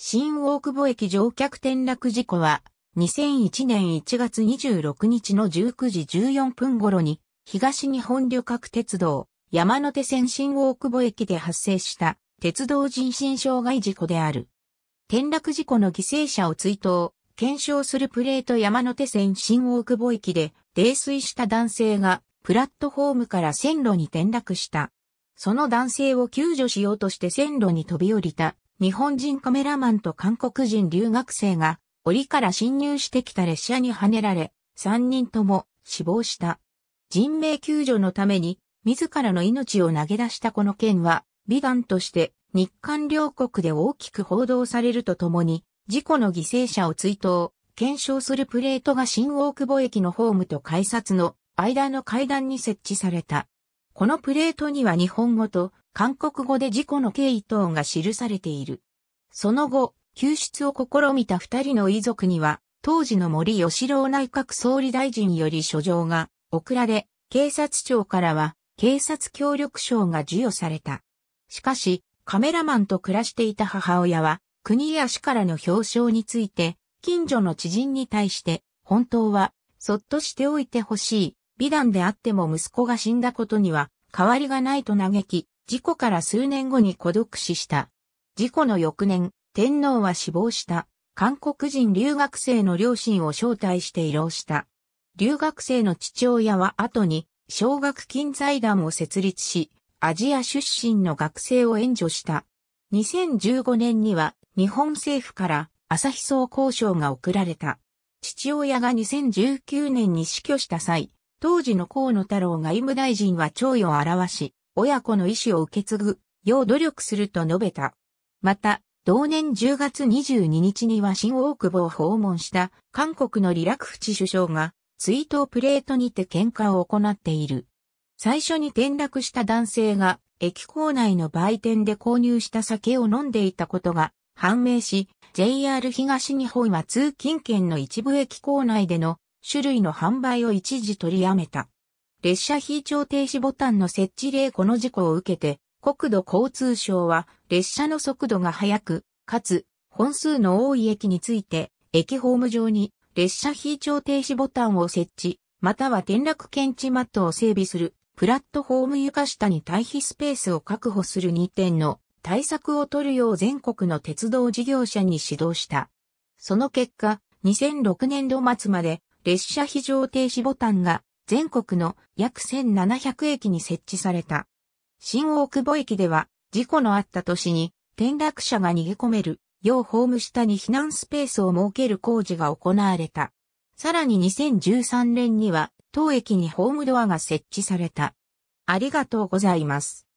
新大久保駅乗客転落事故は、2001年1月26日の19時14分頃に、東日本旅客鉄道、山手線新大久保駅で発生した、鉄道人身傷害事故である。転落事故の犠牲者を追悼、検証するプレート山手線新大久保駅で、泥酔した男性が、プラットホームから線路に転落した。その男性を救助しようとして線路に飛び降りた日本人カメラマンと韓国人留学生が、檻から侵入してきた列車にはねられ、3人とも死亡した。人命救助のために、自らの命を投げ出したこの件は、美談として日韓両国で大きく報道されるとともに、事故の犠牲者を追悼、検証するプレートが新大久保駅のホームと改札の間の階段に設置された。このプレートには日本語と韓国語で事故の経緯等が記されている。その後、救出を試みた二人の遺族には、当時の森吉郎内閣総理大臣より書状が送られ、警察庁からは警察協力賞が授与された。しかし、カメラマンと暮らしていた母親は、国や市からの表彰について、近所の知人に対して、本当は、そっとしておいてほしい、美談であっても息子が死んだことには、変わりがないと嘆き、事故から数年後に孤独死した。事故の翌年、天皇は死亡した。韓国人留学生の両親を招待して慰労した。留学生の父親は後に奨学金財団を設立し、アジア出身の学生を援助した。2015年には日本政府から朝日総交渉が送られた。父親が2019年に死去した際、当時の河野太郎外務大臣は弔意を表し、親子の意思を受け継ぐ、よう努力すると述べた。また、同年10月22日には新大久保を訪問した韓国のリラクフチ首相が追悼プレートにて喧嘩を行っている。最初に転落した男性が駅構内の売店で購入した酒を飲んでいたことが判明し、JR 東日本は通勤圏の一部駅構内での種類の販売を一時取りやめた。列車非常停止ボタンの設置例この事故を受けて、国土交通省は列車の速度が速く、かつ本数の多い駅について、駅ホーム上に列車非常停止ボタンを設置、または転落検知マットを整備する、プラットフォーム床下に退避スペースを確保する2点の対策を取るよう全国の鉄道事業者に指導した。その結果、2006年度末まで列車非常停止ボタンが全国の約1700駅に設置された。新大久保駅では、事故のあった年に、転落者が逃げ込める、要ホーム下に避難スペースを設ける工事が行われた。さらに2013年には、当駅にホームドアが設置された。ありがとうございます。